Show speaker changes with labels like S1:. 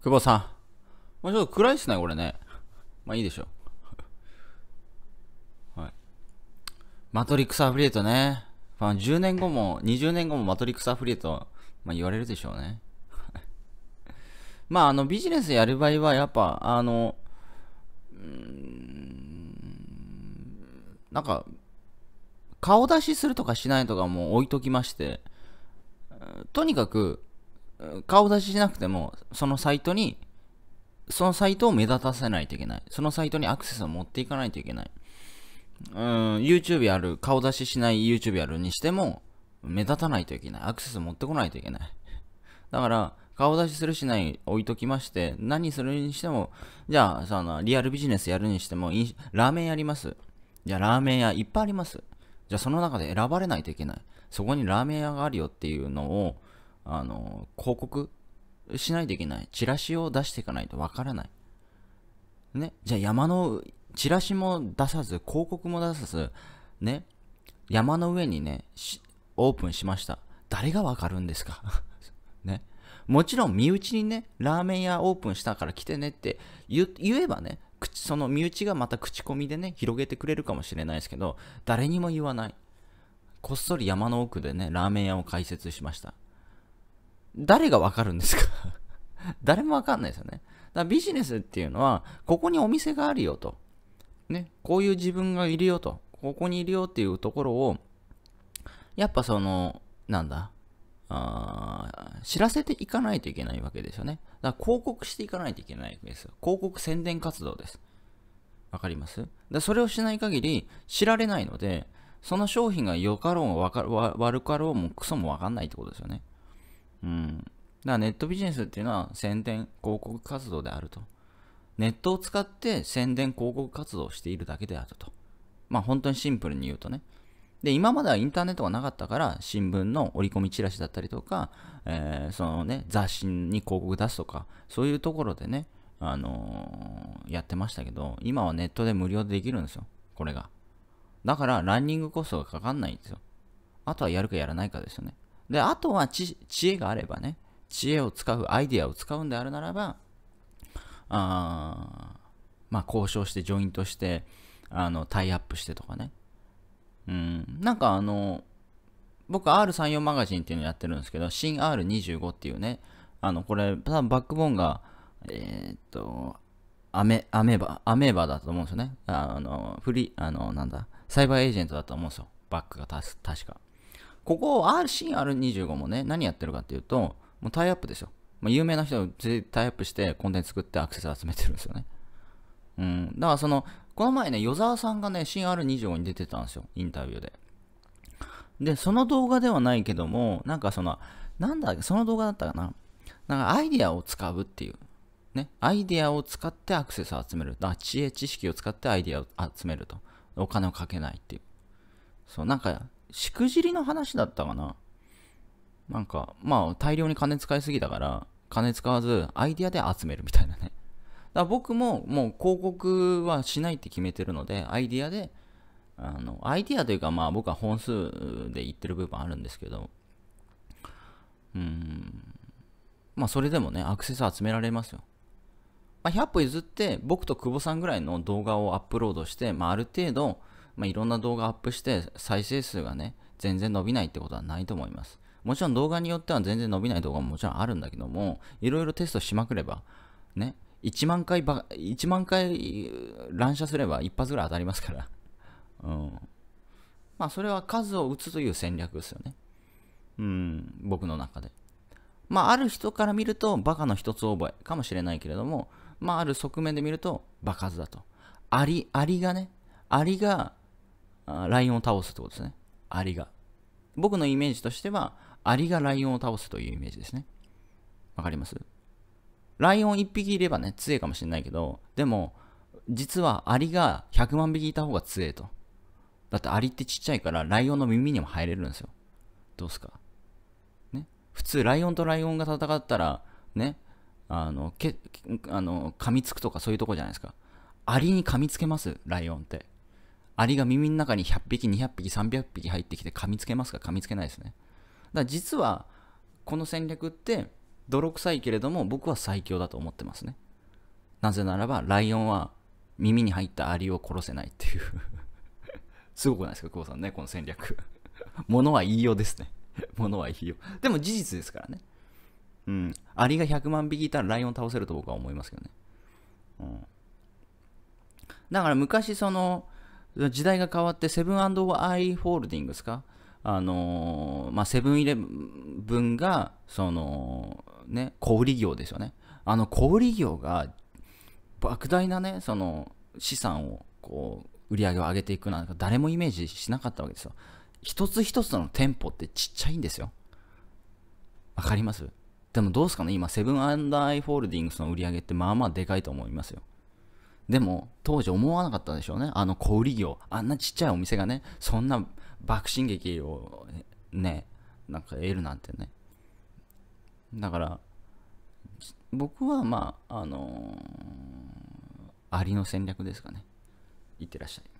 S1: 久保さん。もうちょっと暗いっすね、これね。まあいいでしょう。はい。マトリックスアフリエイトね。まあ10年後も、20年後もマトリックスアフリエイト、まあ言われるでしょうね。まああのビジネスやる場合はやっぱ、あの、うん、なんか、顔出しするとかしないとかも置いときまして、とにかく、顔出ししなくても、そのサイトに、そのサイトを目立たせないといけない。そのサイトにアクセスを持っていかないといけない。うん、YouTube やる、顔出ししない YouTube やるにしても、目立たないといけない。アクセス持ってこないといけない。だから、顔出しするしない置いときまして、何するにしても、じゃあ、その、リアルビジネスやるにしても、ラーメンやります。じゃあ、ラーメン屋いっぱいあります。じゃあ、その中で選ばれないといけない。そこにラーメン屋があるよっていうのを、あの、広告しないといけない。チラシを出していかないとわからない。ね。じゃあ山の、チラシも出さず、広告も出さず、ね。山の上にね、オープンしました。誰がわかるんですか ね。もちろん身内にね、ラーメン屋オープンしたから来てねって言えばね、その身内がまた口コミでね、広げてくれるかもしれないですけど、誰にも言わない。こっそり山の奥でね、ラーメン屋を開設しました。誰がわかるんですか 誰もわかんないですよね。だからビジネスっていうのは、ここにお店があるよと。ね、こういう自分がいるよと。ここにいるよっていうところを、やっぱその、なんだ、あ知らせていかないといけないわけですよね。だから広告していかないといけないわけですよ。広告宣伝活動です。わかりますだそれをしない限り知られないので、その商品が良かろうも悪かろうもクソもわかんないってことですよね。うん。だからネットビジネスっていうのは宣伝、広告活動であると。ネットを使って宣伝、広告活動をしているだけであると。まあ本当にシンプルに言うとね。で、今まではインターネットがなかったから、新聞の折り込みチラシだったりとか、えー、そのね、雑誌に広告出すとか、そういうところでね、あのー、やってましたけど、今はネットで無料でできるんですよ。これが。だから、ランニングコストがかかんないんですよ。あとはやるかやらないかですよね。で、あとは知恵があればね、知恵を使う、アイディアを使うんであるならば、あまあ、交渉して、ジョイントして、あの、タイアップしてとかね。うん、なんかあの、僕 R34 マガジンっていうのやってるんですけど、新 R25 っていうね、あの、これ、多分バックボーンが、えー、っと、アメ、アメーバ、アメーバだと思うんですよね。あの、フリー、あの、なんだ、サイバーエージェントだと思うんですよ。バックがたす、確か。ここ RCR25 もね、何やってるかっていうと、もうタイアップですよ。まあ、有名な人をタイアップしてコンテンツ作ってアクセス集めてるんですよね。うん。だからその、この前ね、与沢さんがね、CR25 に出てたんですよ。インタビューで。で、その動画ではないけども、なんかその、なんだっけ、その動画だったかな。なんかアイディアを使うっていう。ね。アイディアを使ってアクセスを集める。あ、知恵、知識を使ってアイディアを集めると。お金をかけないっていう。そう、なんか、しくじりの話だったかななんか、まあ、大量に金使いすぎたから、金使わず、アイディアで集めるみたいなね。だ僕も、もう広告はしないって決めてるので、アイディアで、あの、アイディアというか、まあ僕は本数で言ってる部分あるんですけど、うん、まあそれでもね、アクセス集められますよ。まあ、100歩譲って、僕と久保さんぐらいの動画をアップロードして、まあある程度、まあ、いろんな動画アップして再生数がね、全然伸びないってことはないと思います。もちろん動画によっては全然伸びない動画ももちろんあるんだけども、いろいろテストしまくれば、ね、1万回ば、1万回乱射すれば一発ぐらい当たりますから。うん。まあそれは数を打つという戦略ですよね。うん、僕の中で。まあある人から見るとバカの一つ覚えかもしれないけれども、まあある側面で見るとバカずだと。アリ、アリがね、アリがライオンを倒すってことですね。アリが。僕のイメージとしては、アリがライオンを倒すというイメージですね。わかりますライオン1匹いればね、強いかもしれないけど、でも、実はアリが100万匹いた方が強いと。だってアリってちっちゃいから、ライオンの耳にも入れるんですよ。どうすかね。普通、ライオンとライオンが戦ったら、ね、あの、け、あの、噛みつくとかそういうとこじゃないですか。アリに噛みつけます、ライオンって。アリが耳の中に100匹、200匹、300匹入ってきて噛みつけますか噛みつけないですね。だから実は、この戦略って泥臭いけれども僕は最強だと思ってますね。なぜならば、ライオンは耳に入ったアリを殺せないっていう すごくないですか、久保さんね、この戦略ものは言いようですねものは言いよう。でも事実ですからね。うん。アリが100万匹いたらライオン倒せると僕は思いますけどね。うん。だから昔その、時代が変わってセブンアイ・ホールディングスかあのー、まあ、セブンイレブンが、その、ね、小売業ですよね。あの小売業が、莫大なね、その、資産を、こう、売り上げを上げていくなんか誰もイメージしなかったわけですよ。一つ一つの店舗ってちっちゃいんですよ。わかりますでもどうすかね今、セブンアイ・ホールディングスの売り上げってまあまあでかいと思いますよ。でも、当時思わなかったでしょうね。あの小売業、あんなちっちゃいお店がね、そんな爆心劇をね、なんか得るなんてね。だから、僕はまあ、あのー、アリの戦略ですかね。いってらっしゃい。